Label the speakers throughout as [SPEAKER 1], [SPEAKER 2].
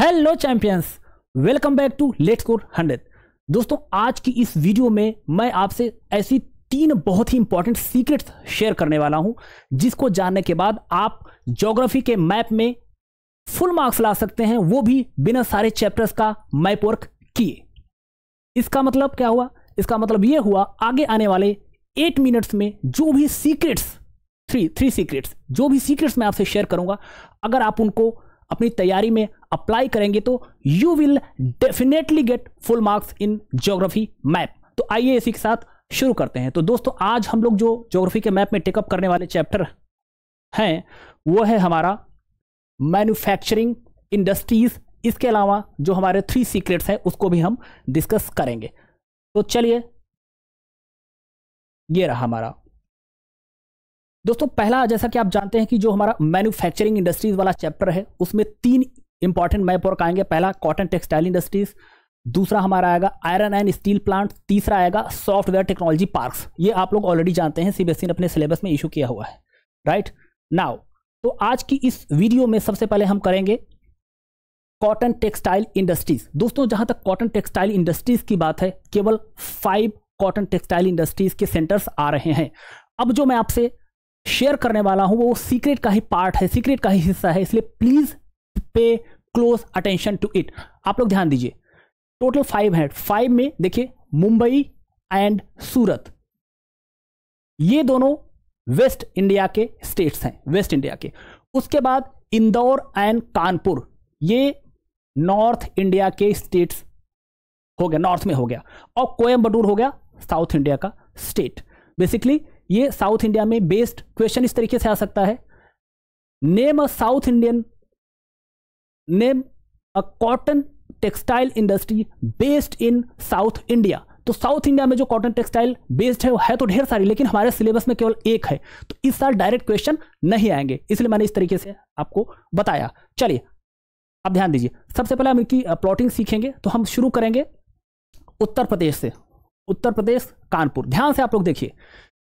[SPEAKER 1] hello champions welcome back to let score hundred दोस्तों आज की इस वीडियो में मैं आपसे ऐसी तीन बहुत ही इंपॉर्टेंट सीक्रेट्स शेयर करने वाला हूं जिसको जानने के बाद आप ज्योग्राफी के मैप में फुल मार्क्स ला सकते हैं वो भी बिना सारे चैप्टर्स का मैप वर्क किए इसका मतलब क्या हुआ इसका मतलब ये हुआ आगे आने वाले एट मिनट्स में जो भी सीक्रेट्स थ्री थ्री सीक्रेट्स जो भी सीक्रेट्स मैं आपसे शेयर करूंगा अगर आप उनको अपनी तैयारी में अप्लाई करेंगे तो you will definitely get full marks in geography map तो आइए इसी के साथ शुरू करते हैं तो दोस्तों आज हम लोग जो ज्योग्राफी के मैप में टेकअप करने वाले चैप्टर हैं वो है हमारा मैन्युफैक्चरिंग इंडस्ट्रीज इसके अलावा जो हमारे थ्री सीक्रेट्स हैं उसको भी हम डिस्कस करेंगे तो चलिए ये रहा हमारा दोस्तों पहला जैसा कि आप जानते हैं कि जो हमारा मैन्युफैक्चरिंग इंडस्ट्रीज वाला चैप्टर है उसमें तीन इंपॉर्टेंट मैप और आएंगे पहला कॉटन टेक्सटाइल इंडस्ट्रीज दूसरा हमारा आएगा आयरन एंड स्टील प्लांट तीसरा आएगा सॉफ्टवेयर टेक्नोलॉजी पार्क्स ये आप लोग ऑलरेडी जानते हैं सीबीएसई e ने अपने सिलेबस में इशू किया हुआ है राइट नाउ तो आज की इस वीडियो में सबसे पहले हम करेंगे कॉटन टेक्सटाइल इंडस्ट्रीज दोस्तों जहां तक कॉटन टेक्सटाइल इंडस्ट्रीज की बात है केवल फाइव कॉटन टेक्सटाइल इंडस्ट्रीज के सेंटर्स आ रहे हैं अब जो मैं आपसे शेयर करने वाला हूं वो सीक्रेट का ही पार्ट है सीक्रेट का ही हिस्सा है इसलिए please pay close attention to it आप लोग ध्यान दीजिए टोटल फाइव है फाइव में देखिए मुंबई एंड सूरत ये दोनों वेस्ट इंडिया के स्टेट्स हैं वेस्ट इंडिया के उसके बाद इंदौर एंड कानपुर ये नॉर्थ इंडिया के स्टेट्स हो गया नॉर्थ में हो गया और कोयम्बटूर हो गया साउथ इंडिया का स्टेट बेसिकली ये साउथ इंडिया में बेस्ड क्वेश्चन इस तरीके से आ सकता है name a South Indian name a cotton textile industry based in South India तो साउथ इंडिया में जो कॉटन टेक्सटाइल बेस्ड है वो है तो ढेर सारी लेकिन हमारे सिलेबस में केवल एक है तो इस साल डायरेक्ट क्वेश्चन नहीं आएंगे इसलिए मैंने इस तरीके से आपको बताया चलिए आप ध्यान दीजिए सबसे पहले हम इनकी प्लॉटिंग सीखेंगे तो हम शुरू करेंगे उत्तर प्रदेश से उत्तर प्रदेश कानपुर ध्यान से आप लोग देखिए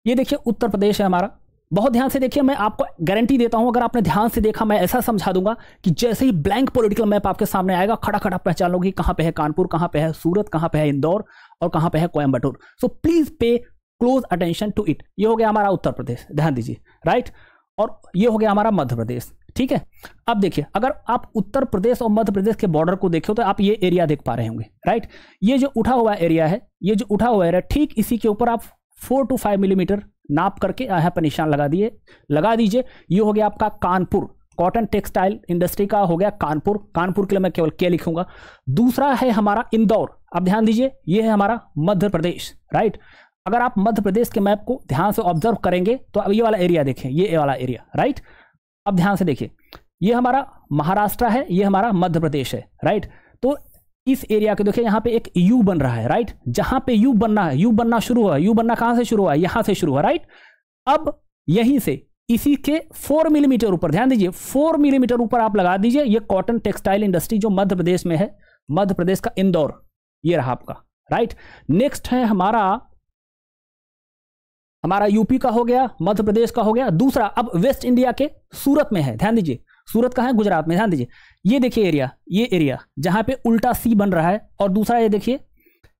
[SPEAKER 1] ये देखिए उत्तर प्रदेश है हमारा बहुत ध्यान से देखिए मैं आपको गारंटी देता हूं अगर आपने ध्यान से देखा मैं ऐसा समझा दूंगा कि जैसे ही ब्लैंक पॉलिटिकल मैप आपके सामने आएगा खड़ा खड़ा पहचान लोगी कहां पे है कानपुर कहां पे है सूरत कहां पे है इंदौर और कहां पे है Coimbatore so please pay close attention to it ये हो गया हमारा उत्तर प्रदेश ध्यान दीजिए राइट और ये हो गया हमारा मध्य प्रदेश ठीक है अब देखिए अगर आप उत्तर प्रदेश और मध्य प्रदेश के बॉर्डर को देखो तो आप ये एरिया देख पा रहे होंगे राइट ये जो उठा हुआ एरिया है ये जो उठा हुआ एरिया ठीक इसी के ऊपर आप फोर टू फाइव मिलीमीटर नाप करके यहाँ पर निशान लगा दिए लगा दीजिए ये हो गया आपका कानपुर कॉटन टेक्सटाइल इंडस्ट्री का हो गया कानपुर कानपुर के लिए मैं केवल क्या लिखूंगा दूसरा है हमारा इंदौर अब ध्यान दीजिए ये है हमारा मध्य प्रदेश राइट अगर आप मध्य प्रदेश के मैप को ध्यान से ऑब्जर्व करेंगे तो अब ये वाला एरिया देखें ये वाला एरिया राइट अब ध्यान से देखिए ये हमारा महाराष्ट्र है ये हमारा मध्य प्रदेश है राइट तो इस एरिया को देखिए यहाँ पे एक यू बन रहा है राइट जहां पे यू बनना है यू बनना शुरू हुआ यू बनना कहां से शुरू हुआ यहां से शुरू हुआ राइट अब यहीं से इसी के फोर मिलीमीटर ऊपर ध्यान दीजिए फोर मिलीमीटर ऊपर आप लगा दीजिए ये कॉटन टेक्सटाइल इंडस्ट्री जो मध्य प्रदेश में है मध्य प्रदेश का इंदौर ये रहा आपका राइट नेक्स्ट है हमारा हमारा यूपी का हो गया मध्य प्रदेश का हो गया दूसरा अब वेस्ट इंडिया के सूरत में है ध्यान दीजिए सूरत कहाँ है गुजरात में ध्यान दीजिए ये देखिए एरिया ये एरिया जहाँ पे उल्टा सी बन रहा है और दूसरा ये देखिए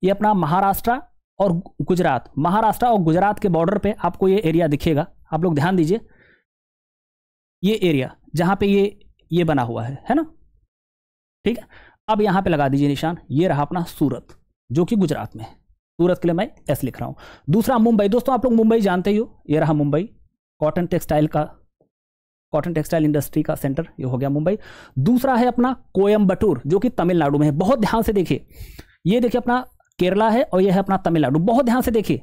[SPEAKER 1] ये अपना महाराष्ट्र और गुजरात महाराष्ट्र और गुजरात के बॉर्डर पे आपको ये एरिया दिखेगा आप लोग ध्यान दीजिए ये एरिया जहाँ पे ये ये बना हुआ है है ना ठीक है अब यहाँ पे लगा दीजिए निशान ये रहा अपना सूरत जो कि गुजरात में है सूरत के लिए मैं एस लिख रहा हूँ दूसरा मुंबई दोस्तों आप लोग मुंबई जानते ही हो ये रहा मुंबई कॉटन टेक्सटाइल का कॉटन टेक्सटाइल इंडस्ट्री का सेंटर ये हो गया मुंबई दूसरा है अपना कोयम्बटूर जो कि तमिलनाडु में है बहुत ध्यान से देखिए ये देखिए अपना केरला है और यह है अपना तमिलनाडु बहुत ध्यान से देखिए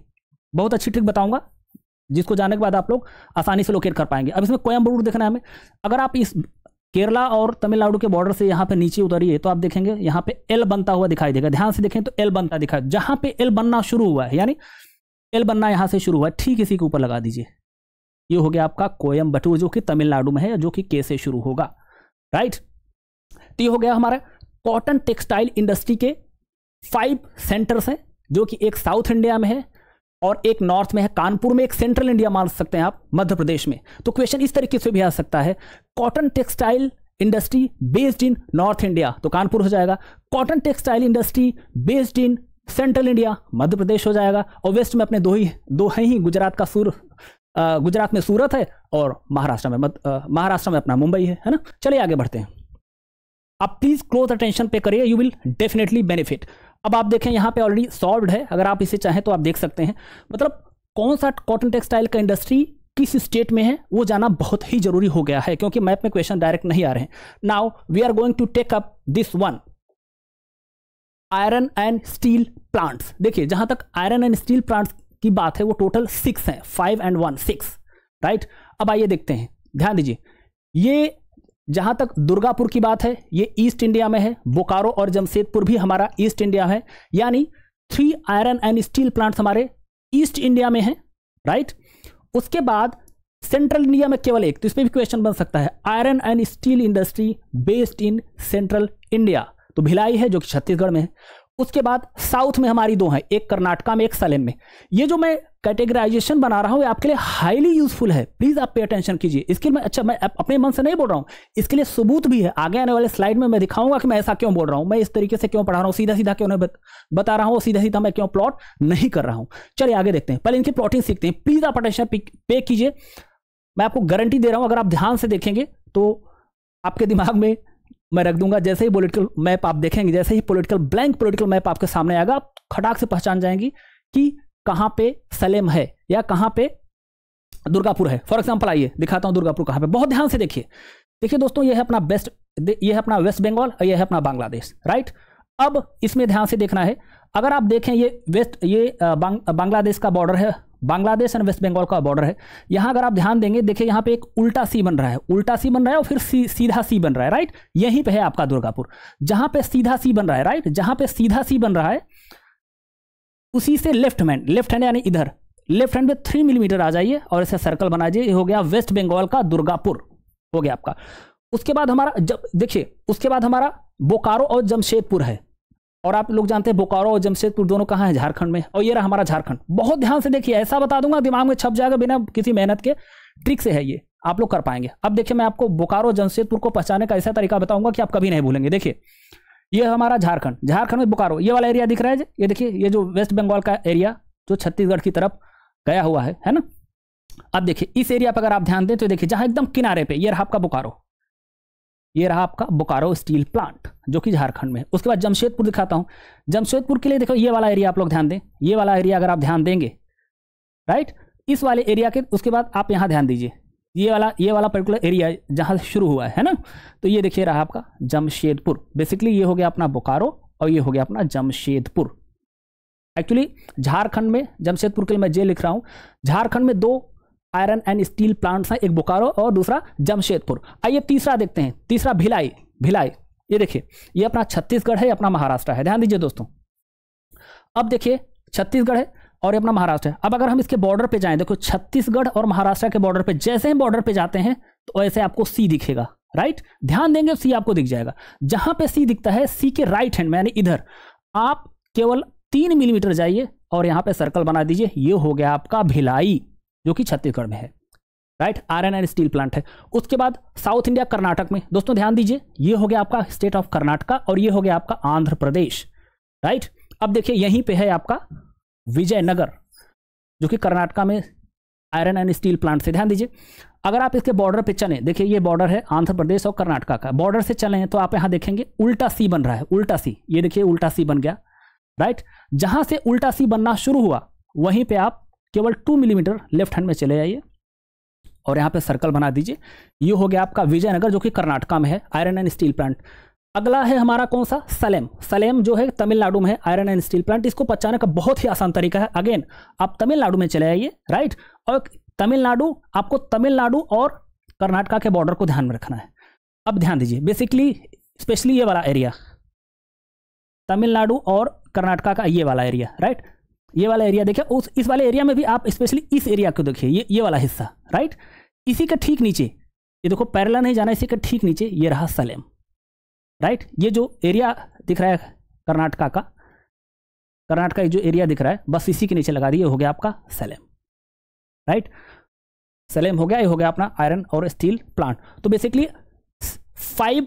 [SPEAKER 1] बहुत अच्छी ट्रिक बताऊंगा जिसको जाने के बाद आप लोग आसानी से लोकेट कर पाएंगे अब इसमें कोयम्बटूर देखना है हमें अगर आप इस केरला और तमिलनाडु के बॉर्डर से यहाँ पे नीचे उतरिए तो आप देखेंगे यहाँ पे एल बनता हुआ दिखाई देगा ध्यान से देखें तो एल बनता दिखाई जहाँ पे एल बनना शुरू हुआ है यानी एल बनना यहाँ से शुरू हुआ है ठीक इसी के ऊपर लगा दीजिए ये हो गया आपका कोयम्बटूर जो कि तमिलनाडु में है जो कि के से शुरू होगा राइट तो ये हो गया हमारा कॉटन टेक्सटाइल इंडस्ट्री के फाइव सेंटर्स हैं जो कि एक साउथ इंडिया में है और एक नॉर्थ में है कानपुर में एक सेंट्रल इंडिया मान सकते हैं आप मध्य प्रदेश में तो क्वेश्चन इस तरीके से भी आ सकता है cotton textile industry based in north India तो कानपुर हो जाएगा cotton textile industry based in central India Madhya Pradesh हो जाएगा और वेस्ट में अपने दो ही दो हैं ही गुजरात का सूर गुजरात में सूरत है और महाराष्ट्र में महाराष्ट्र में अपना मुंबई है है ना चलिए आगे बढ़ते हैं आप प्लीज़ क्लोज अटेंशन पे करिए यू विल डेफिनेटली बेनिफिट अब आप देखें यहाँ पे ऑलरेडी सॉल्व है अगर आप इसे चाहें तो आप देख सकते हैं मतलब कौन सा कॉटन टेक्सटाइल का इंडस्ट्री किस स्टेट में है वो जाना बहुत ही जरूरी हो गया है क्योंकि मैप में क्वेश्चन डायरेक्ट नहीं आ रहे हैं now we are going to take up this one iron and steel plants देखिए जहां तक आयरन एंड स्टील प्लांट्स की बात है वो टोटल सिक्स है five and one six right अब आइए देखते हैं ध्यान दीजिए ये जहां तक दुर्गापुर की बात है ये ईस्ट इंडिया में है बोकारो और जमशेदपुर भी हमारा ईस्ट इंडिया है यानी three iron and steel plants हमारे ईस्ट इंडिया में है राइट उसके बाद सेंट्रल इंडिया में केवल एक तो इस पर भी क्वेश्चन बन सकता है iron and steel industry based in central India तो भिलाई है जो कि छत्तीसगढ़ में है उसके बाद साउथ में हमारी दो हैं एक कर्नाटका में एक सलेम में ये जो मैं कैटेगराइजेशन बना रहा हूँ आपके लिए हाईली यूजफुल है प्लीज़ आप पे अटेंशन कीजिए इसके मैं अच्छा मैं अपने मन से नहीं बोल रहा हूँ इसके लिए सबूत भी है आगे आने वाले स्लाइड में मैं दिखाऊंगा कि मैं ऐसा क्यों बोल रहा हूँ मैं इस तरीके से क्यों पढ़ा रहा हूँ सीधा सीधा क्यों बता रहा हूँ सीधा सीधा मैं क्यों प्लॉट नहीं कर रहा हूँ चलिए आगे देखते हैं पहले इनकी प्लॉटिंग सीखते हैं प्लीज़ आप अटेंशन पे कीजिए मैं आपको गारंटी दे रहा हूँ अगर आप ध्यान से देखेंगे तो आपके दिमाग में मैं रख दूंगा जैसे ही पोलिटिकल मैप आप देखेंगे जैसे ही पोलिटिकल ब्लैंक पोलिटिकल मैप आपके सामने आएगा आप खटाक से पहचान जाएंगी कि कहाँ पे सलेम है या कहाँ पे दुर्गापुर है फॉर एग्जाम्पल आइए दिखाता हूँ दुर्गापुर कहाँ पे बहुत ध्यान से देखिए देखिए दोस्तों ये है अपना बेस्ट ये है अपना वेस्ट बंगाल और यह है अपना बांग्लादेश राइट अब इसमें ध्यान से देखना है अगर आप देखें ये वेस्ट ये बांग्लादेश का बॉर्डर है बांग्लादेश एंड वेस्ट बंगाल का बॉर्डर है यहाँ अगर आप ध्यान देंगे देखिए यहाँ पे एक उल्टा सी बन रहा है उल्टा सी बन रहा है और फिर सी, सीधा सी बन रहा है राइट यहीं पे है आपका दुर्गापुर जहाँ पे सीधा सी बन रहा है राइट जहाँ पे सीधा सी बन रहा है उसी से लेफ्ट हैंड लेफ्ट हैंड यानी इधर लेफ्ट हैंड पे थ्री मिलीमीटर आ जाइए और इसे सर्कल बना जाइए हो गया वेस्ट बंगाल का दुर्गापुर हो गया आपका उसके बाद हमारा जब देखिए उसके बाद हमारा बोकारो और जमशेदपुर है और आप लोग जानते हैं बोकारो और जमशेदपुर दोनों कहाँ हैं झारखंड में और ये रहा हमारा झारखंड बहुत ध्यान से देखिए ऐसा बता दूंगा दिमाग में छप जाएगा बिना किसी मेहनत के ट्रिक से है ये आप लोग कर पाएंगे अब देखिए मैं आपको बोकारो जमशेदपुर को पहचाने का ऐसा तरीका बताऊंगा कि आप कभी नहीं भूलेंगे देखिए ये हमारा झारखंड झारखंड में बोकारो ये वाला एरिया दिख रहा है ये देखिए ये जो वेस्ट बंगाल का एरिया जो छत्तीसगढ़ की तरफ गया हुआ है है ना अब देखिए इस एरिया पर अगर आप ध्यान दें तो देखिए जहां एकदम किनारे पे ये रहा आपका बोकारो ये रहा आपका बोकारो स्टील प्लांट जो कि झारखंड में है उसके बाद जमशेदपुर दिखाता हूँ जमशेदपुर के लिए देखो ये वाला एरिया आप लोग ध्यान दें ये वाला एरिया अगर आप ध्यान देंगे राइट इस वाले एरिया के उसके बाद आप यहाँ ध्यान दीजिए ये वाला ये वाला पर्टिकुलर एरिया जहाँ से शुरू हुआ है, है ना तो ये देखिए रहा आपका जमशेदपुर बेसिकली ये हो गया अपना बोकारो और ये हो गया अपना जमशेदपुर एक्चुअली झारखंड में जमशेदपुर के लिए मैं जे लिख रहा हूँ झारखंड में दो आयरन एंड स्टील प्लांट्स हैं एक बोकारो और दूसरा जमशेदपुर आइए तीसरा देखते हैं तीसरा भिलाई भिलाई ये देखिए ये अपना छत्तीसगढ़ है अपना महाराष्ट्र है ध्यान दीजिए दोस्तों अब देखिए छत्तीसगढ़ है और ये अपना महाराष्ट्र है अब अगर हम इसके बॉर्डर पे जाएं देखो छत्तीसगढ़ और महाराष्ट्र के बॉर्डर पे जैसे ही बॉर्डर पे जाते हैं तो ऐसे आपको सी दिखेगा राइट ध्यान देंगे सी आपको दिख जाएगा जहां पे सी दिखता है सी के राइट हैंड में यानी इधर आप केवल तीन मिलीमीटर जाइए और यहां पे सर्कल बना दीजिए ये हो गया आपका भिलाई जो कि छत्तीसगढ़ में है right R N steel plant है उसके बाद साउथ इंडिया कर्नाटक में दोस्तों ध्यान दीजिए ये हो गया आपका स्टेट ऑफ कर्नाटका और ये हो गया आपका आंध्र प्रदेश राइट अब देखिए यहीं पे है आपका विजयनगर जो कि कर्नाटका में आयरन एंड स्टील प्लांट से ध्यान दीजिए अगर आप इसके बॉर्डर पे चलें देखिए ये बॉर्डर है आंध्र प्रदेश और कर्नाटका का बॉर्डर से चलें तो आप यहाँ देखेंगे उल्टा सी बन रहा है उल्टा सी ये देखिए उल्टा सी बन गया राइट जहाँ से उल्टा सी बनना शुरू हुआ वहीं पे आप केवल टू मिलीमीटर लेफ्ट हैंड में चले जाइए और यहाँ पे सर्कल बना दीजिए ये हो गया आपका विजयनगर जो कि कर्नाटका में है आयरन एंड स्टील प्लांट अगला है हमारा कौन सा सलेम सलेम जो है तमिलनाडु में है आयरन एंड स्टील प्लांट इसको पचाने का बहुत ही आसान तरीका है अगेन आप तमिलनाडु में चले जाइए राइट और तमिलनाडु आपको तमिलनाडु और कर्नाटका के बॉर्डर को ध्यान में रखना है अब ध्यान दीजिए बेसिकली स्पेशली ये वाला एरिया तमिलनाडु और कर्नाटका का ये वाला एरिया राइट ये वाला एरिया देखिए उस इस वाले एरिया में भी आप स्पेशली इस एरिया को देखिए ये ये वाला हिस्सा राइट इसी का ठीक नीचे ये देखो पैरेलल नहीं जाना इसी का ठीक नीचे ये रहा सलेम राइट ये जो एरिया दिख रहा है कर्नाटका का कर्नाटका जो एरिया दिख रहा है बस इसी के नीचे लगा दिए हो गया आपका सलेम राइट सलेम हो गया ये हो गया अपना आयरन और स्टील प्लांट तो बेसिकली फाइव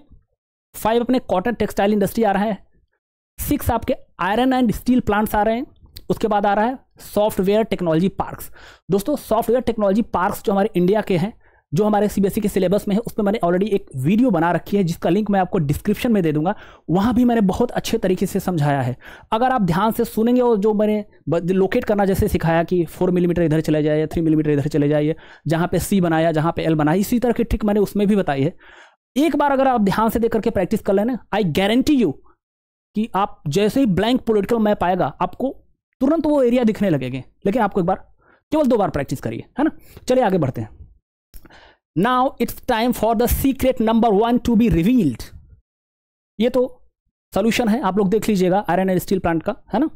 [SPEAKER 1] फाइव अपने कॉटन टेक्सटाइल इंडस्ट्री आ रहा है सिक्स आपके आयरन एंड स्टील प्लांट्स आ रहे हैं उसके बाद आ रहा है सॉफ्टवेयर टेक्नोलॉजी पार्क्स दोस्तों सॉफ्टवेयर टेक्नोलॉजी पार्क्स जो हमारे इंडिया के हैं जो हमारे सीबीएसई e के सिलेबस में है उस पर मैंने ऑलरेडी एक वीडियो बना रखी है जिसका लिंक मैं आपको डिस्क्रिप्शन में दे दूंगा वहाँ भी मैंने बहुत अच्छे तरीके से समझाया है अगर आप ध्यान से सुनेंगे और जो मैंने लोकेट करना जैसे सिखाया कि फोर मिलीमीटर इधर चले जाइए थ्री मिलीमीटर इधर चले जाइए जहाँ पे सी बनाया जहाँ पे एल बनाया इसी तरह की ट्रिक मैंने उसमें भी बताई है एक बार अगर आप ध्यान से देख करके प्रैक्टिस कर लेना आई गारंटी यू कि आप जैसे ही ब्लैंक पोलिटिकल मैप आएगा आपको तुरंत वो एरिया दिखने लगेंगे लेकिन आपको एक बार केवल दो बार प्रैक्टिस करिए है ना चलिए आगे बढ़ते हैं now it's time for the secret number one to be revealed ये तो सोल्यूशन है आप लोग देख लीजिएगा आयरन एंड स्टील प्लांट का है ना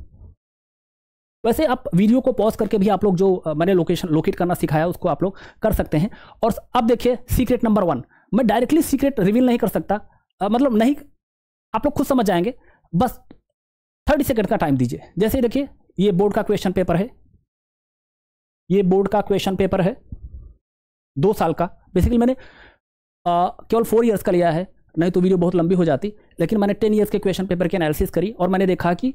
[SPEAKER 1] वैसे आप वीडियो को पॉज करके भी आप लोग जो मैंने लोकेशन लोकेट करना सिखाया उसको आप लोग कर सकते हैं और अब देखिए सीक्रेट नंबर वन मैं डायरेक्टली सीक्रेट रिवील नहीं कर सकता आ, मतलब नहीं आप लोग खुद समझ जाएंगे बस थर्टी सेकेंड का टाइम दीजिए जैसे देखिए ये बोर्ड का क्वेश्चन पेपर है ये बोर्ड का क्वेश्चन पेपर है दो साल का बेसिकली मैंने केवल फोर ईयर्स का लिया है नहीं तो वीडियो बहुत लंबी हो जाती लेकिन मैंने टेन ईयर्स के क्वेश्चन पेपर की एनालिसिस करी और मैंने देखा कि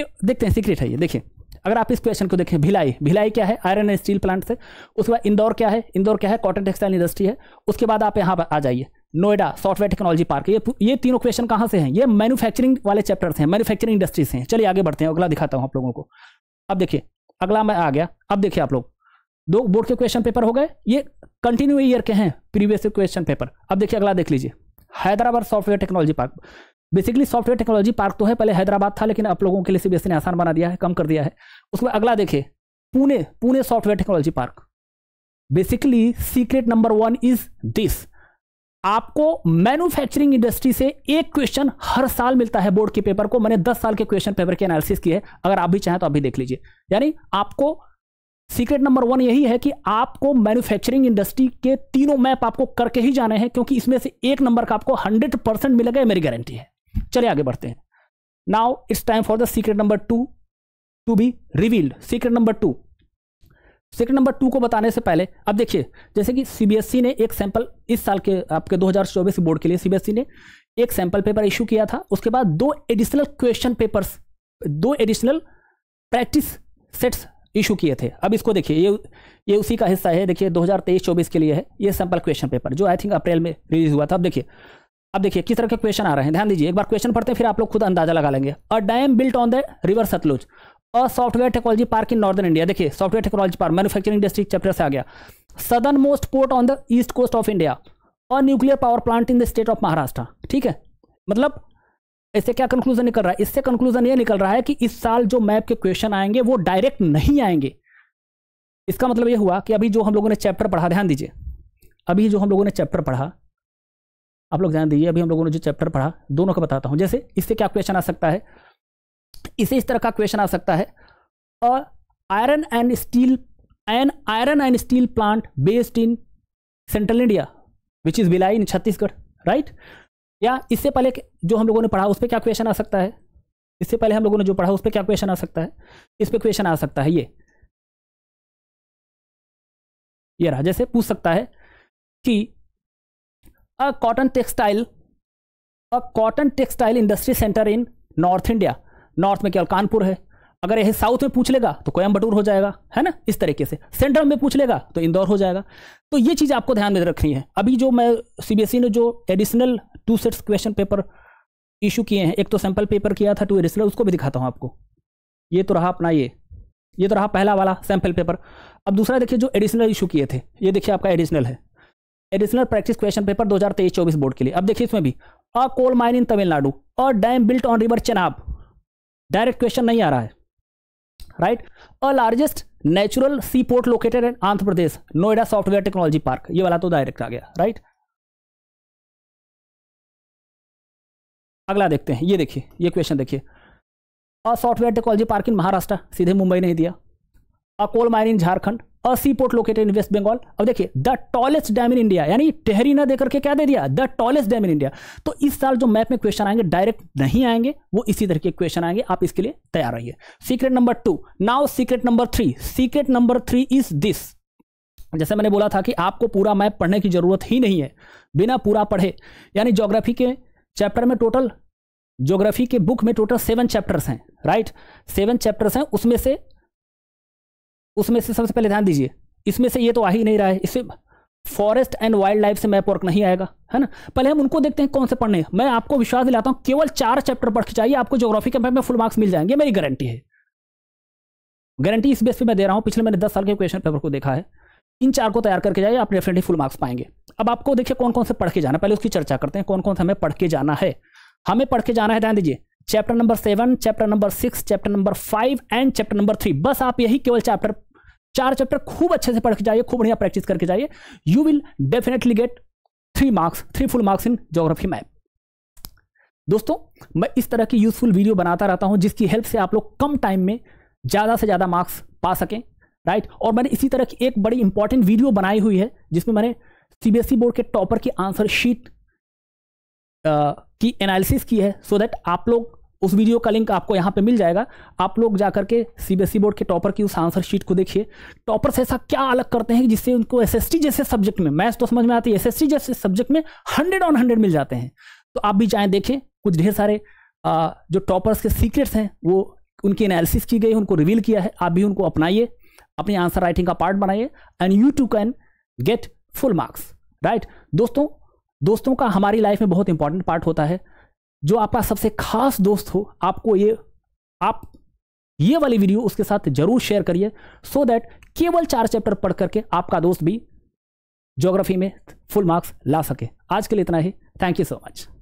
[SPEAKER 1] देखते हैं सीक्रेट है ये देखिए अगर आप इस क्वेश्चन को देखें भिलाई भिलाई क्या है आयरन एंड स्टील प्लांट से उसके बाद इंदौर क्या है इंदौर क्या है कॉटन टेक्सटाइल इंडस्ट्री है उसके बाद आप यहाँ पर आ जाइए नोएडा सॉफ्टवेयर टेक्नोलॉजी पार्क ये ये तीनों क्वेश्चन कहाँ से हैं ये मैन्युफैक्चरिंग वाले से हैं मैन्युफैक्चरिंग इंडस्ट्रीज हैं चलिए आगे बढ़ते हैं अगला दिखाता हूँ आप लोगों को अब देखिए अगला मैं आ गया अब देखिए आप लोग दो बोर्ड के क्वेश्चन पेपर हो गए ये कंटिन्यू ईयर के हैं प्रीवियस क्वेश्चन पेपर अब देखिए अगला देख लीजिए Hyderabad software technology park basically software technology park तो है पहले हैदराबाद था लेकिन आप लोगों के लिए सीबीएसई ने आसान बना दिया है कम कर दिया है उसमें अगला देखिए Pune Pune software technology park basically secret number one is this आपको मैन्युफैक्चरिंग इंडस्ट्री से एक क्वेश्चन हर साल मिलता है बोर्ड के पेपर को मैंने 10 साल के क्वेश्चन पेपर की एनालिसिस की है अगर आप भी चाहें तो आप भी देख लीजिए यानी आपको सीक्रेट नंबर वन यही है कि आपको मैन्युफैक्चरिंग इंडस्ट्री के तीनों मैप आपको करके ही जाने हैं क्योंकि इसमें से एक नंबर का आपको हंड्रेड परसेंट मिलेगा मेरी गारंटी है चलिए आगे बढ़ते हैं now it's time for the secret number two to be revealed secret number two second number two को बताने से पहले अब देखिए जैसे कि सीबीएसई e ने एक सैंपल इस साल के आपके 2024 के बोर्ड के लिए सीबीएसई e ने एक सैंपल पेपर इशू किया था उसके बाद दो एडिशनल क्वेश्चन पेपर्स दो एडिशनल प्रैक्टिस सेट्स इशू किए थे अब इसको देखिए ये ये उसी का हिस्सा है देखिए 2023-24 के लिए है ये सैंपल क्वेश्चन पेपर जो आई थिंक अप्रैल में रिलीज हुआ था अब देखिए अब देखिए किस तरह के क्वेश्चन आ रहे हैं ध्यान दीजिए एक बार क्वेश्चन पढ़ते हैं फिर आप लोग खुद अंदाजा लगा लेंगे a dam built on the river Sutlej a software technology park in northern India देखिए software technology park manufacturing district chapter से आ गया southernmost port on the east coast of India और nuclear power plant in the state of Maharashtra ठीक है मतलब इससे क्या कंक्लूजन निकल रहा है इससे कंक्लूजन ये निकल रहा है कि इस साल जो मैप के क्वेश्चन आएंगे वो डायरेक्ट नहीं आएंगे इसका मतलब ये हुआ कि अभी जो हम लोगों ने चैप्टर पढ़ा ध्यान दीजिए अभी जो हम लोगों ने चैप्टर पढ़ा आप लोग ध्यान दीजिए अभी हम लोगों ने जो चैप्टर पढ़ा दोनों का बताता हूँ जैसे इससे क्या क्वेश्चन आ सकता है इसे इस तरह का क्वेश्चन आ सकता है और iron and steel an iron and steel plant based in central India which is Bhilai in Chhattisgarh right या इससे पहले जो हम लोगों ने पढ़ा उस पर क्या क्वेश्चन आ सकता है इससे पहले हम लोगों ने जो पढ़ा उस पर क्या क्वेश्चन आ सकता है इस पर क्वेश्चन आ सकता है ये ये रहा जैसे पूछ सकता है कि a cotton textile a cotton textile industry centre in north India north में केवल कानपुर है अगर यह साउथ में पूछ लेगा तो कोयम्बटूर हो जाएगा है ना इस तरीके से सेंट्रल में पूछ लेगा तो इंदौर हो जाएगा तो ये चीज़ आपको ध्यान में रखनी है अभी जो मैं सीबीएसई e ने जो additional two sets question paper issue किए हैं एक तो सैम्पल पेपर किया था टू एडिशनल उसको भी दिखाता हूँ आपको ये तो रहा अपना ये ये तो रहा पहला वाला सैम्पल पेपर अब दूसरा देखिए जो एडिशनल इशू किए थे ये देखिए आपका एडिशनल है additional practice question paper 2023-24 board के लिए अब देखिए इसमें भी a coal mine in Tamil Nadu a dam built on river Chenab direct question नहीं आ रहा है right a largest natural sea port located in Andhra Pradesh Noida software technology park ये वाला तो डायरेक्ट आ गया राइट अगला देखते हैं ये देखिए ये क्वेश्चन देखिए a software technology park in Maharashtra सीधे मुंबई नहीं दिया a coal mine in Jharkhand a sea port located in West Bengal अब देखिए the tallest dam in India यानी टेहरी ना देकर के क्या दे दिया the tallest dam in India तो इस साल जो मैप में क्वेश्चन आएंगे डायरेक्ट नहीं आएंगे वो इसी तरह के क्वेश्चन आएंगे आप इसके लिए तैयार रहिए secret number two now secret number three secret number three is this जैसे मैंने बोला था कि आपको पूरा मैप पढ़ने की जरूरत ही नहीं है बिना पूरा पढ़े यानी ज्योग्राफी के चैप्टर में टोटल ज्योग्राफी के बुक में टोटल सेवन चैप्टर्स हैं राइट सेवन चैप्टर्स हैं उसमें से उसमें से सबसे पहले ध्यान दीजिए इसमें से ये तो आ ही नहीं रहा है इससे फॉरेस्ट एंड वाइल्ड लाइफ से मैप वर्क नहीं आएगा है ना पहले हम उनको देखते हैं कौन से पढ़ने मैं आपको विश्वास दिलाता हूं केवल चार चैप्टर पढ़ के चाहिए आपको जोग्राफी के मैप में फुल मार्क्स मिल जाएंगे मेरी गारंटी है गारंटी इस बेस पे मैं दे रहा हूं पिछले मैंने दस साल के क्वेश्चन पेपर को देखा है इन चार को तैयार करके जाइए आप डेफिनेटली फुल मार्क्स पाएंगे अब आपको देखिए कौन कौन से पढ़ के जाना पहले उसकी चर्चा करते हैं कौन कौन से हमें पढ़ के जाना है हमें पढ़ के जाना है ध्यान दीजिए chapter number seven chapter number six chapter number five and chapter number three बस आप यही केवल चैप्टर चार चैप्टर खूब अच्छे से पढ़ के जाइए खूब बढ़िया प्रैक्टिस करके जाइए you will definitely get three marks three full marks in geography map दोस्तों मैं इस तरह की यूज़फुल वीडियो बनाता रहता हूं जिसकी हेल्प से आप लोग कम टाइम में ज़्यादा से ज़्यादा मार्क्स पा सकें राइट और मैंने इसी तरह की एक बड़ी इंपॉर्टेंट वीडियो बनाई हुई है जिसमें मैंने सीबीएसई बोर्ड e के टॉपर की आंसर शीट की एनालिसिस की है सो so दैट आप लोग उस वीडियो का लिंक आपको यहाँ पे मिल जाएगा आप लोग जाकर e के सीबीएसई बोर्ड के टॉपर की उस आंसर शीट को देखिए टॉपर्स ऐसा क्या अलग करते हैं जिससे उनको एसएसटी जैसे सब्जेक्ट में मैथ्स तो समझ में आती है एसएसटी जैसे सब्जेक्ट में हंड्रेड ऑन हंड्रेड मिल जाते हैं तो आप भी चाहें देखें कुछ ढेर सारे आ, जो टॉपर्स के सीक्रेट्स हैं वो उनकी एनालिसिस की गई उनको रिवील किया है आप भी उनको अपनाइए अपनी आंसर राइटिंग का पार्ट बनाइए and you too can get full marks right दोस्तों दोस्तों का हमारी लाइफ में बहुत इंपॉर्टेंट पार्ट होता है जो आपका सबसे खास दोस्त हो आपको ये आप ये वाली वीडियो उसके साथ जरूर शेयर करिए सो दैट केवल चार चैप्टर पढ़ करके आपका दोस्त भी ज्योग्राफी में फुल मार्क्स ला सके आज के लिए इतना ही थैंक यू सो मच